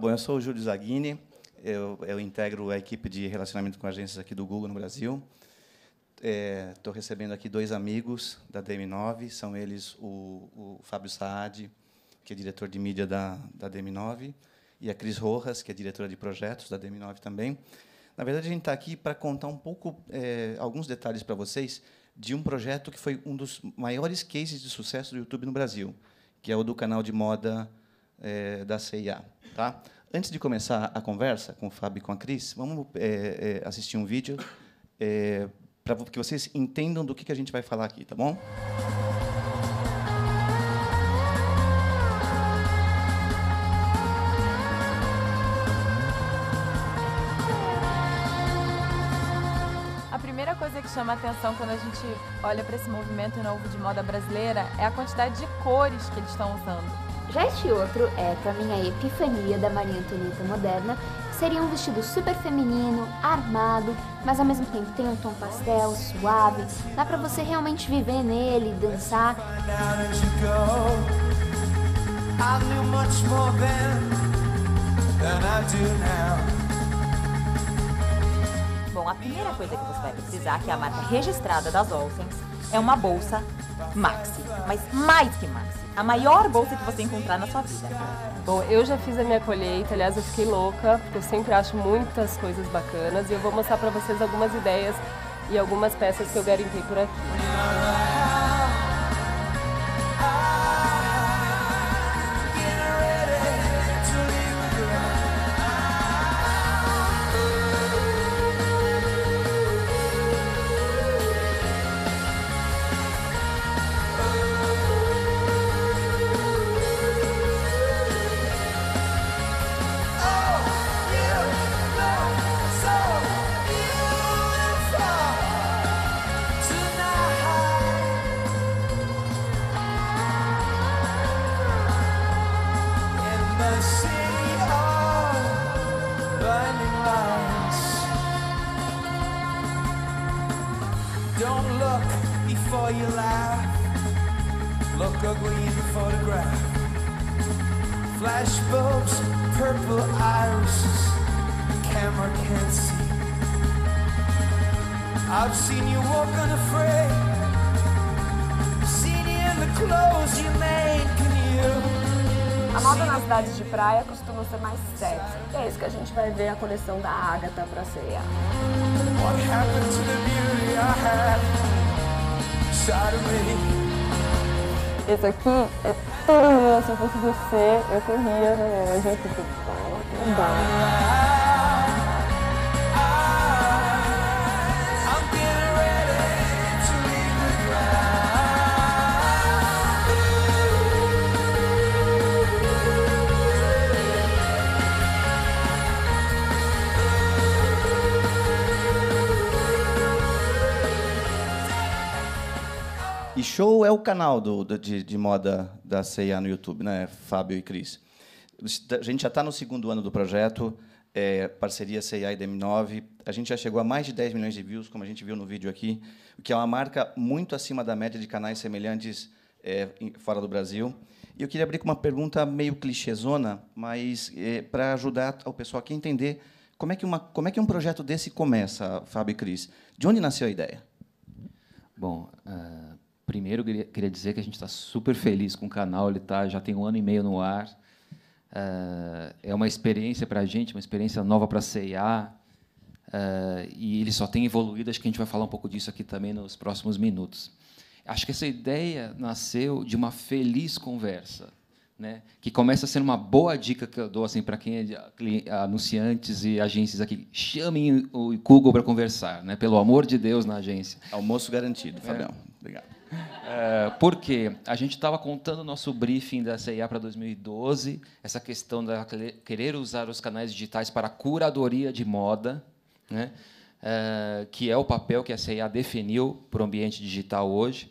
bom, eu sou o Júlio Zaghini, eu, eu integro a equipe de relacionamento com agências aqui do Google no Brasil. Estou é, recebendo aqui dois amigos da DM9, são eles o, o Fábio Saad, que é diretor de mídia da, da DM9, e a Cris Rojas, que é diretora de projetos da DM9 também. Na verdade, a gente está aqui para contar um pouco, é, alguns detalhes para vocês, de um projeto que foi um dos maiores cases de sucesso do YouTube no Brasil, que é o do canal de moda é, da CIA. Tá? Antes de começar a conversa com o Fábio e com a Cris, vamos é, é, assistir um vídeo é, eh, para que vocês entendam do que, que a gente vai falar aqui, tá bom? coisa que chama atenção quando a gente olha para esse movimento novo de moda brasileira é a quantidade de cores que eles estão usando. Já este outro é, para mim, a epifania da Maria Antonieta moderna, seria um vestido super feminino, armado, mas ao mesmo tempo tem um tom pastel, suave, dá para você realmente viver nele, dançar. Bom, a primeira coisa que você vai precisar, que é a marca registrada das Olsens, é uma bolsa maxi, mas mais que maxi a maior bolsa que você encontrar na sua vida. Bom, eu já fiz a minha colheita, aliás, eu fiquei louca, porque eu sempre acho muitas coisas bacanas e eu vou mostrar para vocês algumas ideias e algumas peças que eu garimpei por aqui. before you laugh. Look ugly in the photograph. Flashbulbs, purple irises, camera can't see. I've seen you walk unafraid, seen you in the clothes you made. Can you? A moda nas cidades de praia costuma ser mais sexy. E é isso que a gente vai ver a coleção da Agatha pra ceia. What happened to the beauty I had? Esse aqui é todo meu. se fosse você, eu corria, né? A gente, tipo, não dá. E Show é o canal do, do de, de, moda da CIA no YouTube, né, Fábio e Cris? A gente já está no segundo ano do projeto, é, parceria CIA e DM9. A gente já chegou a mais de 10 milhões de views, como a gente viu no vídeo aqui, o que é uma marca muito acima da média de canais semelhantes é, fora do Brasil. E eu queria abrir com uma pergunta meio clichêzona, mas é, para ajudar o pessoal aqui a entender como é, que uma, como é que um projeto desse começa, Fábio e Cris. De onde nasceu a ideia? Bom, uh, Primeiro, queria dizer que a gente está super feliz com o canal, ele tá, já tem um ano e meio no ar. Eh, é uma experiência para a gente, uma experiência nova para a CIA. Eh, e ele só tem evoluído, acho que a gente vai falar um pouco disso aqui também nos próximos minutos. Acho que essa ideia nasceu de uma feliz conversa, né? que começa a ser uma boa dica que eu dou assim, para quem é anunciantes e agências aqui. Chamem o Google para conversar, né? pelo amor de Deus, na agência. Almoço garantido, Fabião. É. Obrigado. É, porque a gente estava contando o nosso briefing da CIA para 2012, essa questão de querer usar os canais digitais para curadoria de moda, né? É, que é o papel que a CIA definiu para o ambiente digital hoje.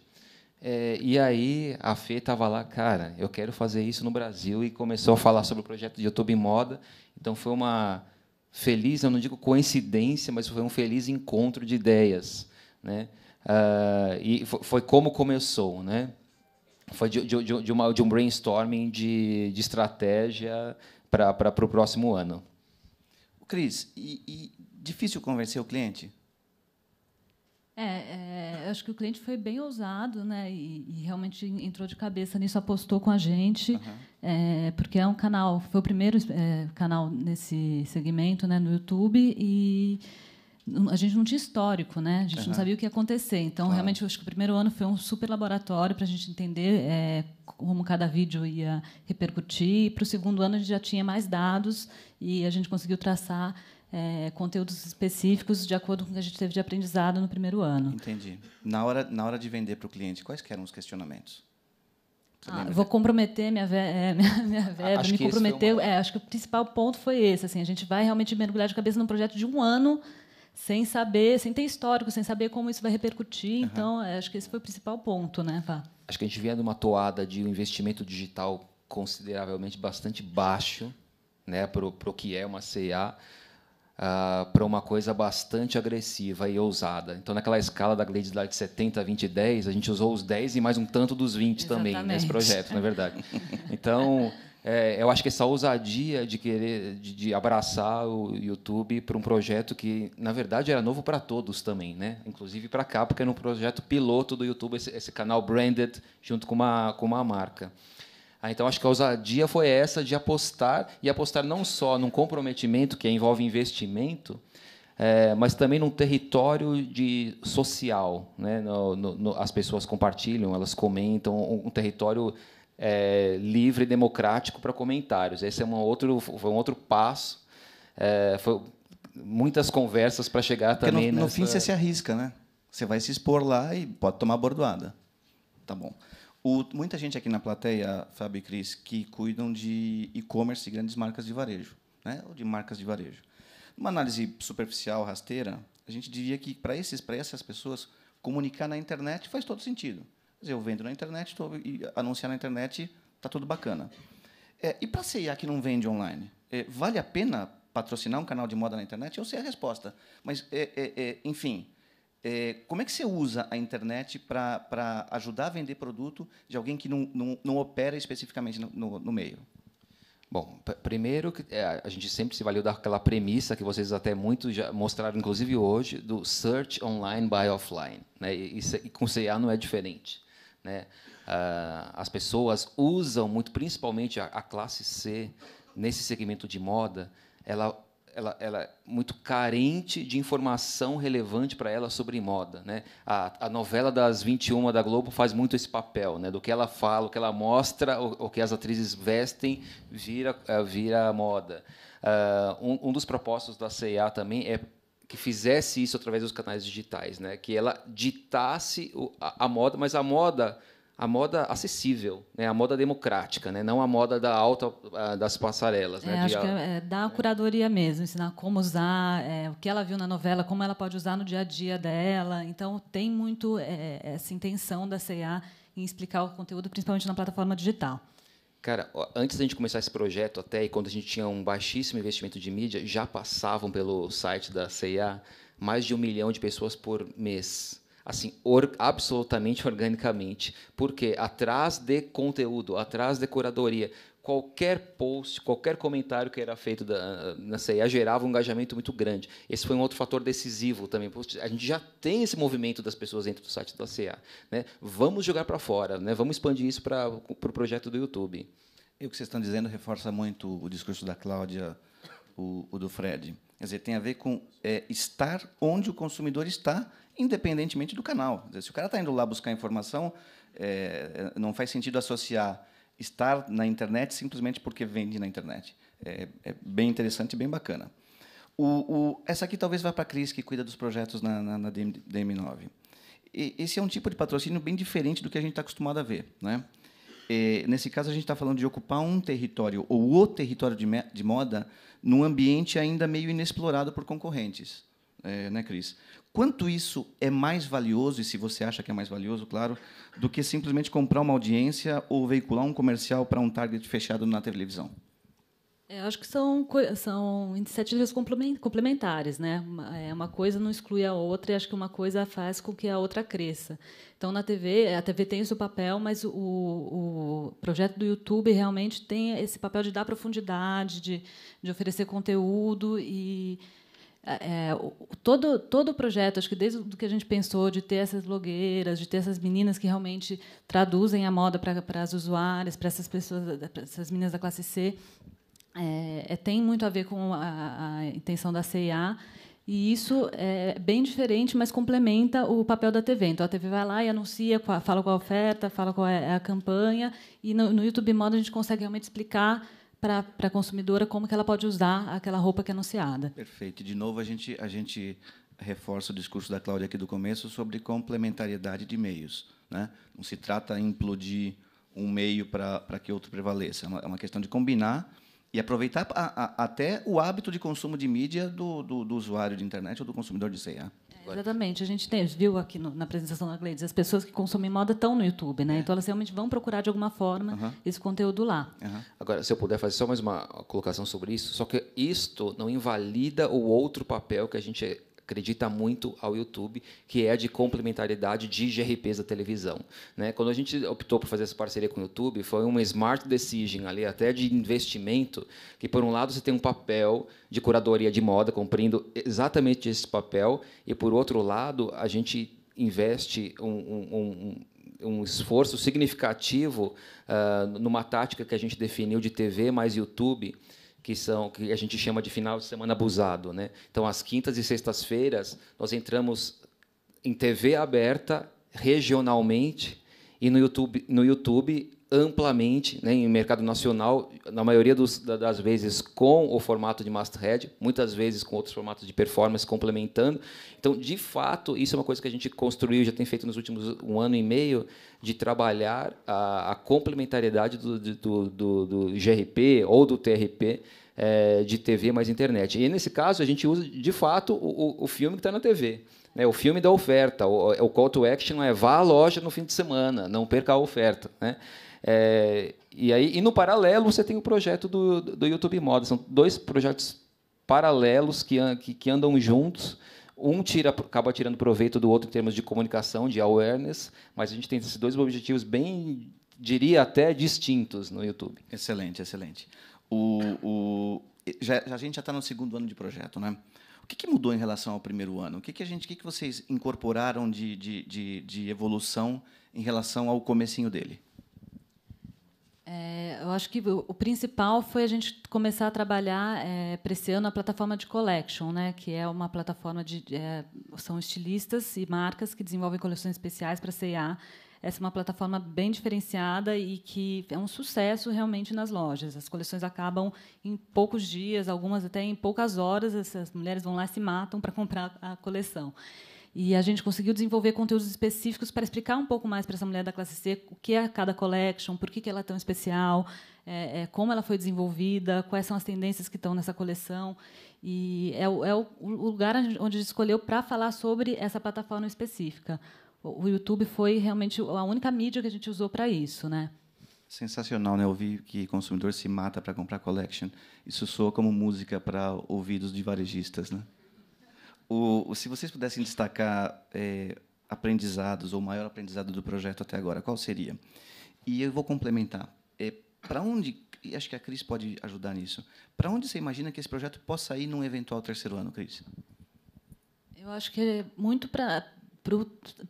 É, e aí a Fê estava lá, cara, eu quero fazer isso no Brasil, e começou a falar sobre o projeto de YouTube Moda. Então foi uma feliz, eu não digo coincidência, mas foi um feliz encontro de ideias. Né? Uh, e foi como começou, né? Foi de, de, de, uma, de um brainstorming de, de estratégia para o próximo ano. Cris, e, e, difícil convencer o cliente? É, é, eu acho que o cliente foi bem ousado, né? E, e, realmente entrou de cabeça nisso, apostou com a gente, uhum. é, porque é um canal, foi o primeiro é, canal nesse segmento, né, no YouTube e a gente não tinha histórico, né? A gente uhum. não sabia o que ia acontecer. Então, claro. realmente, acho que o primeiro ano foi um super laboratório para a gente entender é, como cada vídeo ia repercutir. Para o segundo ano, a gente já tinha mais dados e a gente conseguiu traçar é, conteúdos específicos de acordo com o que a gente teve de aprendizado no primeiro ano. Entendi. Na hora, na hora de vender para o cliente, quais eram os questionamentos? Ah, vou comprometer minha, ve é, minha, minha ah, verba, me comprometeu. Uma... É, acho que o principal ponto foi esse. Assim, a gente vai realmente mergulhar de cabeça num projeto de um ano sem saber, sem ter histórico, sem saber como isso vai repercutir. Uhum. Então, é, acho que esse foi o principal ponto, né, Vá? Acho que a gente vinha numa toada de um investimento digital consideravelmente bastante baixo, né, para o que é uma CA, uh, ah, para uma coisa bastante agressiva e ousada. Então, naquela escala da Glades, lá de 70, 20, 10, a gente usou os 10 e mais um tanto dos 20 Exatamente. também nesse projeto, na é verdade. Então é, eu acho que é essa ousadia de querer de, de abraçar o YouTube para um projeto que na verdade era novo para todos também, né? Inclusive para cá, porque era um projeto piloto do YouTube, esse, esse, canal branded junto com uma com uma marca. Ah, então acho que a ousadia foi essa de apostar e apostar não só num comprometimento que envolve investimento, é, mas também num território de social, né? No, no, no, as pessoas compartilham, elas comentam, um, um território é, livre e democrático para comentários. Esse é um outro, foi um outro passo. É, foi muitas conversas para chegar Porque também. No, no nessa... fim você se arrisca, né? Você vai se expor lá e pode tomar bordoada. Tá bom. O, muita gente aqui na plateia, Fábio e Cris, que cuidam de e-commerce e grandes marcas de varejo, né? ou de marcas de varejo. Uma análise superficial, rasteira, a gente diria que para essas pessoas, comunicar na internet faz todo sentido. Mas eu vendo na internet, estou e anunciar na internet, tá tudo bacana. É, e para CIA que não vende online, é, vale a pena patrocinar um canal de moda na internet? Eu sei a resposta, mas é, é, é enfim, é, como é que você usa a internet para ajudar a vender produto de alguém que não, não, não opera especificamente no, no, no meio? Bom, primeiro que a gente sempre se valeu daquela premissa que vocês até muito já mostraram, inclusive hoje, do search online by offline, né? E, e, e com Cia não é diferente. Né? Ah, as pessoas usam muito, principalmente a, a, classe C, nesse segmento de moda, ela, ela, ela é muito carente de informação relevante para ela sobre moda. Né? A, a, novela das 21 da Globo faz muito esse papel, né? do que ela fala, o que ela mostra, o, o que as atrizes vestem vira, eh, vira moda. Uh, um, um dos propósitos da CIA também é que fizesse isso através dos canais digitais, né? Que ela ditasse a, moda, mas a moda a moda acessível, né? a moda democrática, né? não a moda da alta das passarelas. Né? É, acho de... que é, dá a curadoria mesmo, ensinar como usar, é, o que ela viu na novela, como ela pode usar no dia a dia dela. Então, tem muito é, essa intenção da CEA em explicar o conteúdo, principalmente na plataforma digital. Cara, antes da gente começar esse projeto até, e quando a gente tinha um baixíssimo investimento de mídia, já passavam pelo site da CIA mais de um milhão de pessoas por mês. Assim, or, absolutamente organicamente. Porque atrás de conteúdo, atrás de curadoria, qualquer post, qualquer comentário que era feito da, na CIA gerava um engajamento muito grande. Esse foi um outro fator decisivo também. A gente já tem esse movimento das pessoas dentro do site da CIA. Né? Vamos jogar para fora, né? vamos expandir isso para, para o projeto do YouTube. E o que vocês estão dizendo reforça muito o discurso da Cláudia, o, o do Fred. Quer dizer, tem a ver com é, estar onde o consumidor está, independentemente do canal. Dizer, se o cara está indo lá buscar informação, é, não faz sentido associar estar na internet simplesmente porque vende na internet. É, é bem interessante e bem bacana. O, o, essa aqui talvez vá para a Cris, que cuida dos projetos na, na, na DM, DM9. E, esse é um tipo de patrocínio bem diferente do que a gente está acostumado a ver. Né? É, nesse caso, a gente está falando de ocupar um território ou o território de, de moda num ambiente ainda meio inexplorado por concorrentes é, né, Cris? Quanto isso é mais valioso, e se você acha que é mais valioso, claro, do que simplesmente comprar uma audiência ou veicular um comercial para um target fechado na televisão? É, acho que são, são iniciativas complementares, né? É, uma coisa não exclui a outra e acho que uma coisa faz com que a outra cresça. Então, na TV, a TV tem esse seu papel, mas o, o projeto do YouTube realmente tem esse papel de dar profundidade, de, de oferecer conteúdo e é, é todo todo o projeto, acho que desde o que a gente pensou de ter essas blogueiras, de ter essas meninas que realmente traduzem a moda para, para as usuárias, para essas pessoas, para essas meninas da classe C, é, é, tem muito a ver com a, a intenção da CIA e isso é bem diferente, mas complementa o papel da TV. Então a TV vai lá e anuncia, fala qual a oferta, fala qual é, é a campanha, e no, no YouTube Moda a gente consegue realmente explicar para a consumidora como que ela pode usar aquela roupa que é anunciada. Perfeito. De novo, a gente, a gente reforça o discurso da Cláudia aqui do começo sobre complementariedade de meios. Né? Não se trata de implodir um meio para que outro prevaleça. É uma, é uma questão de combinar e aproveitar a, a, até o hábito de consumo de mídia do, do, do usuário de internet ou do consumidor de CA. É, exatamente. A gente tem, viu aqui no, na apresentação da Gleides, as pessoas que consomem moda estão no YouTube, né? É. Então elas realmente vão procurar de alguma forma uhum. esse conteúdo lá. Uhum. Agora, se eu puder fazer só mais uma colocação sobre isso, só que isto não invalida o outro papel que a gente é acredita muito ao YouTube, que é de complementaridade de GRPs da televisão. Né? Quando a gente optou por fazer essa parceria com o YouTube, foi uma smart decision ali, até de investimento, que por um lado você tem um papel de curadoria de moda, cumprindo exatamente esse papel, e por outro lado a gente investe um, um, um, um esforço significativo uh, numa tática que a gente definiu de TV mais YouTube, que são que a gente chama de final de semana abusado, né? Então, às quintas e sextas-feiras nós entramos em TV aberta regionalmente e no YouTube, no YouTube amplamente né, em mercado nacional, na maioria dos, das vezes com o formato de masthead, muitas vezes com outros formatos de performance complementando. Então, de fato, isso é uma coisa que a gente construiu, já tem feito nos últimos um ano e meio, de trabalhar a, a complementariedade do, do, do, do GRP ou do TRP é, eh, de TV mais internet. E, nesse caso, a gente usa, de fato, o, o filme que está na TV. É né, o filme da oferta, o, call to action é vá à loja no fim de semana, não perca a oferta. Né? É, e aí, e no paralelo, você tem o projeto do, do YouTube Moda. São dois projetos paralelos que, que, que andam juntos um tira, acaba tirando proveito do outro em termos de comunicação, de awareness, mas a gente tem esses dois objetivos bem, diria até, distintos no YouTube. Excelente, excelente. O, o, já, a gente já está no segundo ano de projeto, né? O que, que mudou em relação ao primeiro ano? O que, que a gente, o que, que vocês incorporaram de, de, de, de evolução em relação ao comecinho dele? eu acho que o principal foi a gente começar a trabalhar é, eh, para esse ano a plataforma de collection, né, que é uma plataforma de é, são estilistas e marcas que desenvolvem coleções especiais para C&A. Essa é uma plataforma bem diferenciada e que é um sucesso realmente nas lojas. As coleções acabam em poucos dias, algumas até em poucas horas. As mulheres vão lá e se matam para comprar a coleção. E a gente conseguiu desenvolver conteúdos específicos para explicar um pouco mais para essa mulher da classe C o que é cada collection, por que, que ela é tão especial, é, é, como ela foi desenvolvida, quais são as tendências que estão nessa coleção. E é, o, é o lugar onde a gente escolheu para falar sobre essa plataforma específica. O, o YouTube foi realmente a única mídia que a gente usou para isso, né? Sensacional, né? Ouvir que consumidor se mata para comprar collection. Isso soa como música para ouvidos de varejistas, né? O, se vocês pudessem destacar é, aprendizados, ou maior aprendizado do projeto até agora, qual seria? E eu vou complementar. É, para onde, e acho que a Cris pode ajudar nisso, para onde você imagina que esse projeto possa ir num eventual terceiro ano, Cris? Eu acho que é muito para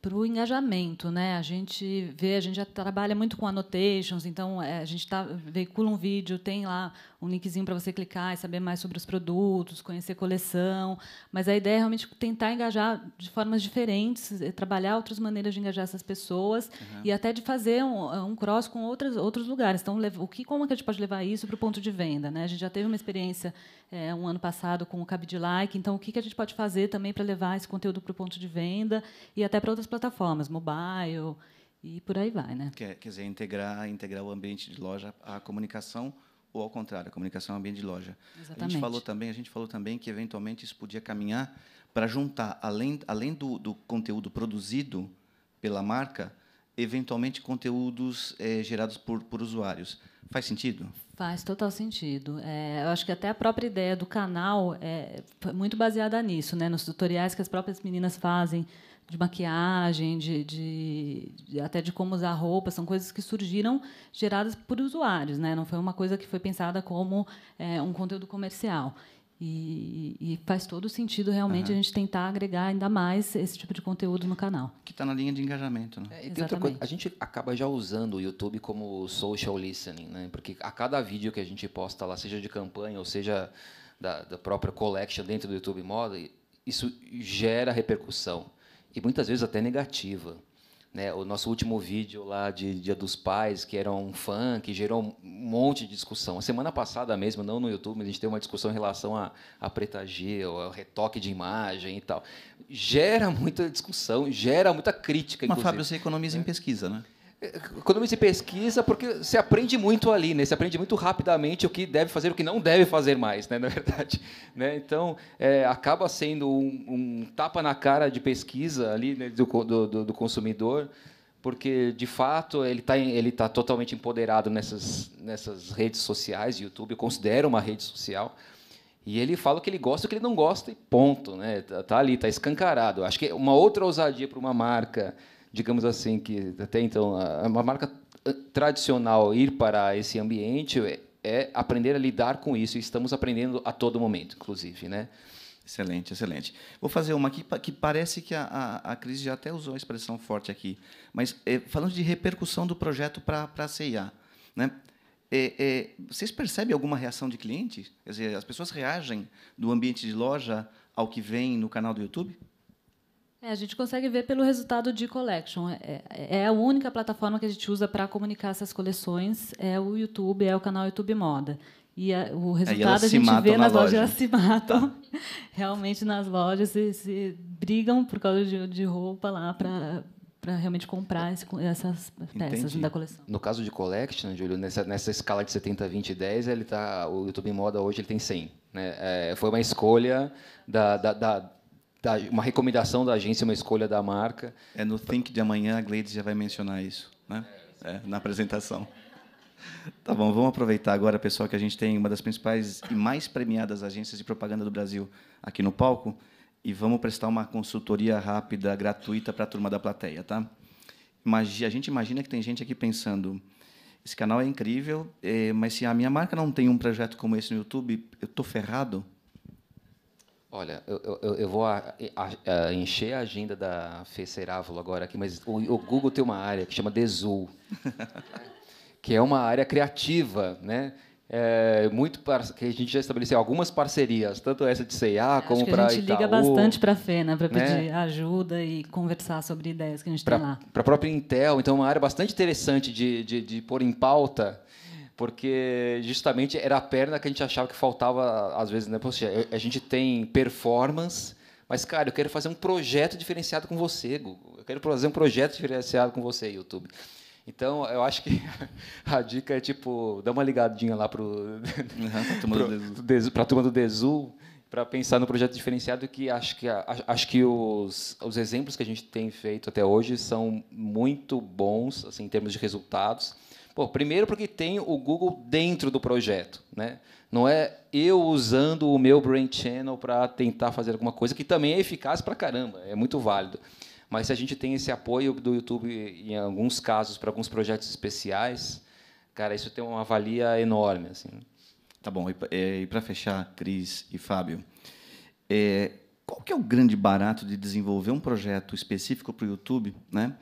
para o engajamento, né? A gente vê, a gente já trabalha muito com annotations, então é, a gente tá, veicula um vídeo, tem lá um linkzinho para você clicar e saber mais sobre os produtos, conhecer coleção. Mas a ideia é realmente tentar engajar de formas diferentes, eh, trabalhar outras maneiras de engajar essas pessoas uhum. e até de fazer um, eh, um, cross com outras, outros lugares. Então, o que, como é que a gente pode levar isso para o ponto de venda? Né? A gente já teve uma experiência é, um ano passado com o Like. então o que, que a gente pode fazer também para levar esse conteúdo para o ponto de venda e até para outras plataformas, mobile e por aí vai, né? Quer, quer dizer, integrar, integrar o ambiente de loja à comunicação ou ao contrário, a comunicação é um ambiente de loja. Exatamente. A gente falou também, a gente falou também que eventualmente isso podia caminhar para juntar além, além do, do conteúdo produzido pela marca, eventualmente conteúdos é, gerados por, por usuários. Faz sentido? Faz total sentido. É, eu acho que até a própria ideia do canal é muito baseada nisso, né? Nos tutoriais que as próprias meninas fazem de maquiagem, de, de, de, até de como usar roupa, são coisas que surgiram geradas por usuários, né? Não foi uma coisa que foi pensada como é, um conteúdo comercial. E, e, faz todo sentido realmente uhum. a gente tentar agregar ainda mais esse tipo de conteúdo no canal. Que está na linha de engajamento. Né? É, e tem outra coisa, a gente acaba já usando o YouTube como social listening, né? porque a cada vídeo que a gente posta lá, seja de campanha ou seja da, da própria collection dentro do YouTube Moda, isso gera repercussão e muitas vezes até negativa. Né? O nosso último vídeo lá de Dia dos Pais, que era um fã, que gerou um monte de discussão. A semana passada mesmo, não no YouTube, mas a gente teve uma discussão em relação à a, a preta G, ao retoque de imagem e tal. Gera muita discussão, gera muita crítica, Mas, inclusive. Fábio, você economiza é. em pesquisa, né? Economia de pesquisa, porque você aprende muito ali, né? Você aprende muito rapidamente o que deve fazer, o que não deve fazer mais, né? Na verdade, né? Então é, acaba sendo um, um, tapa na cara de pesquisa ali né? do, do, do, consumidor, porque de fato ele está ele tá totalmente empoderado nessas nessas redes sociais. YouTube eu considero uma rede social. E ele fala o que ele gosta e o que ele não gosta, e ponto. Né? Tá, tá ali, tá escancarado. Acho que uma outra ousadia para uma marca digamos assim, que até então uma marca ah, tradicional ir para esse ambiente é, é aprender a lidar com isso. E estamos aprendendo a todo momento, inclusive, né? Excelente, excelente. Vou fazer uma aqui que parece que a, a, a Cris já até usou a expressão forte aqui, mas é, falando de repercussão do projeto para a CIA, né? É, é, vocês percebem alguma reação de clientes? Quer dizer, as pessoas reagem do ambiente de loja ao que vem no canal do YouTube? É, a gente consegue ver pelo resultado de collection. É, é, é a única plataforma que a gente usa para comunicar essas coleções é o YouTube, é o canal YouTube Moda. E a, o resultado é, a gente vê nas lojas, elas se matam tá. realmente nas lojas, se, se, brigam por causa de, de roupa lá para para realmente comprar esse, essas peças Entendi. da coleção. No caso de collection, Júlio, nessa, nessa escala de 70, 20 e 10, ele tá, o YouTube Moda hoje ele tem 100. Né? É, foi uma escolha da, da, da da, uma recomendação da agência, uma escolha da marca. É no Think de amanhã, a Gleides já vai mencionar isso, né? É, na apresentação. Tá bom, vamos aproveitar agora, pessoal, que a gente tem uma das principais e mais premiadas agências de propaganda do Brasil aqui no palco e vamos prestar uma consultoria rápida, gratuita para a turma da plateia, tá? Imagina, a gente imagina que tem gente aqui pensando, esse canal é incrível, eh, mas se a minha marca não tem um projeto como esse no YouTube, eu tô ferrado. Olha, eu, eu, eu vou a, a, a encher a agenda da Cerávulo agora aqui, mas o, o, Google tem uma área que chama Desul, que é uma área criativa, né? É, muito que a gente já estabeleceu algumas parcerias, tanto essa de CEA como para Itaú. A gente liga bastante para a FENA né? para né? pedir né? ajuda e conversar sobre ideias que a gente pra, tem lá. Para a própria Intel, então é uma área bastante interessante de, de, de pôr em pauta porque justamente era a perna que a gente achava que faltava às vezes, né? Poxa, a gente tem performance, mas cara, eu quero fazer um projeto diferenciado com você, Google. Eu quero fazer um projeto diferenciado com você, YouTube. Então, eu acho que a dica é tipo, dá uma ligadinha lá para uhum, para a turma do Desu para pensar no projeto diferenciado que acho que acho que os, os exemplos que a gente tem feito até hoje são muito bons assim em termos de resultados Pô, primeiro porque tem o Google dentro do projeto, né? Não é eu usando o meu Brain Channel para tentar fazer alguma coisa que também é eficaz para caramba, é muito válido. Mas se a gente tem esse apoio do YouTube em alguns casos para alguns projetos especiais, cara, isso tem uma valia enorme, assim. Tá bom. E, para é, fechar, Cris e Fábio, é, qual que é o grande barato de desenvolver um projeto específico para o YouTube, né?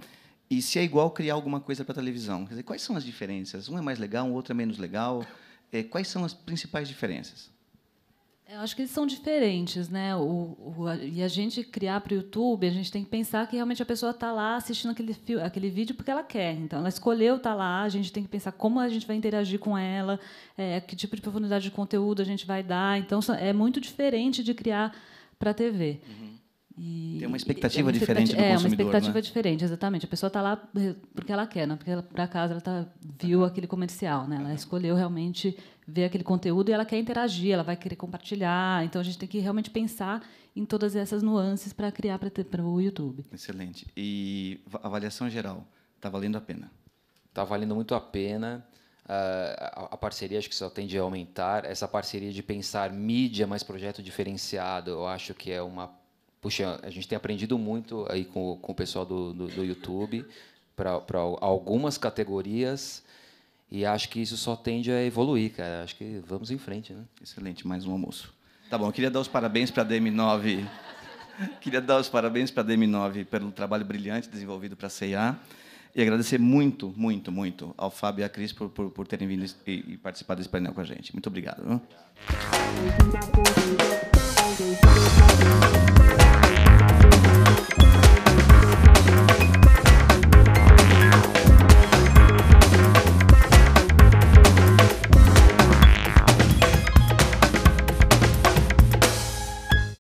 E se é igual criar alguma coisa para televisão? Quer dizer, quais são as diferenças? Um é mais legal, o outro é menos legal. É, quais são as principais diferenças? Eu acho que eles são diferentes, né? O, o a, e a gente criar para o YouTube, a gente tem que pensar que realmente a pessoa está lá assistindo aquele, aquele vídeo porque ela quer. Então, ela escolheu estar tá lá, a gente tem que pensar como a gente vai interagir com ela, é, que tipo de profundidade de conteúdo a gente vai dar. Então, é muito diferente de criar para a TV. Uhum. E, Tem uma expectativa é diferente do é, consumidor. uma é? expectativa né? diferente, exatamente. A pessoa está lá porque ela quer, não né? porque, ela, por acaso, ela tá, viu aquele comercial. Né? Ela escolheu realmente ver aquele conteúdo e ela quer interagir, ela vai querer compartilhar. Então, a gente tem que realmente pensar em todas essas nuances para criar para o YouTube. Excelente. E avaliação geral, está valendo a pena? Está valendo muito a pena. Uh, a, a, parceria acho que só tende a aumentar. Essa parceria de pensar mídia mais projeto diferenciado, eu acho que é uma Puxa, a gente tem aprendido muito aí com, com o pessoal do, do, do YouTube para algumas categorias e acho que isso só tende a evoluir, cara. Acho que vamos em frente, né? Excelente, mais um almoço. Tá bom, queria dar os parabéns para a DM9. queria dar os parabéns para a DM9 pelo trabalho brilhante desenvolvido para a CIA. E agradecer muito, muito, muito ao Fábio e à Cris por, por, por terem vindo e, e participado desse painel com a gente. Muito obrigado. Viu?